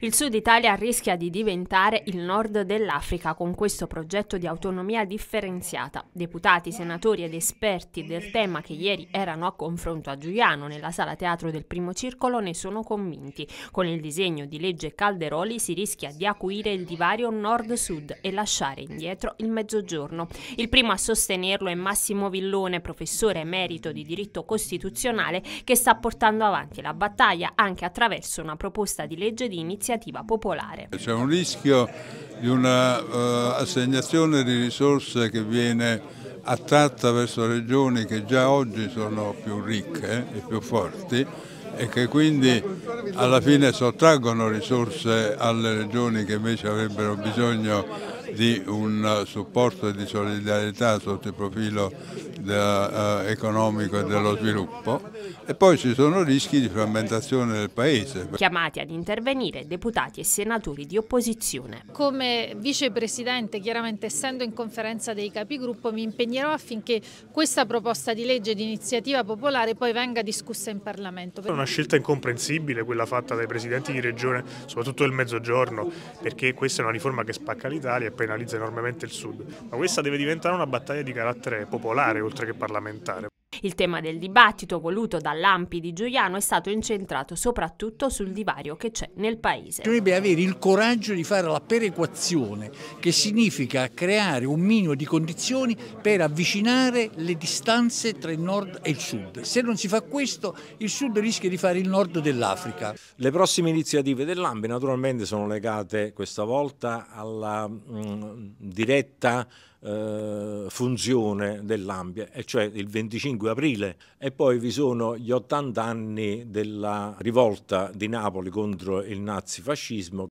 Il Sud Italia rischia di diventare il nord dell'Africa con questo progetto di autonomia differenziata. Deputati, senatori ed esperti del tema che ieri erano a confronto a Giuliano nella sala teatro del primo circolo ne sono convinti. Con il disegno di legge Calderoli si rischia di acuire il divario nord-sud e lasciare indietro il mezzogiorno. Il primo a sostenerlo è Massimo Villone, professore emerito di diritto costituzionale che sta portando avanti la battaglia anche attraverso una proposta di legge di iniziativa iniziativa popolare. C'è un rischio di un'assegnazione eh, uh, di risorse che viene attratta verso regioni che già oggi sono più ricche e più forti e che quindi alla fine sottraggono risorse alle regioni che invece avrebbero bisogno di un eh, supporto e di solidarietà sotto il profilo eh, eh, economico e dello sviluppo e poi ci sono rischi di frammentazione del Paese. Chiamati ad intervenire deputati e senatori di opposizione. Come vicepresidente, chiaramente essendo in conferenza dei capigruppo, mi impegnerò affinché questa proposta di legge di iniziativa popolare poi venga discussa in Parlamento. È una scelta incomprensibile quella fatta dai presidenti di regione, soprattutto del Mezzogiorno, perché questa è una riforma che spacca l'Italia e penalizza enormemente il Sud, ma questa deve diventare una battaglia di carattere popolare oltre che parlamentare. Il tema del dibattito voluto dall'Ampi di Giuliano è stato incentrato soprattutto sul divario che c'è nel paese. Dovrebbe avere il coraggio di fare la perequazione, che significa creare un minimo di condizioni per avvicinare le distanze tra il nord e il sud. Se non si fa questo, il sud rischia di fare il nord dell'Africa. Le prossime iniziative dell'Ampi naturalmente sono legate questa volta alla mh, mm, diretta eh, funzione dell'Ambia, e cioè il 25 aprile. E poi vi sono gli 80 anni della rivolta di Napoli contro il nazifascismo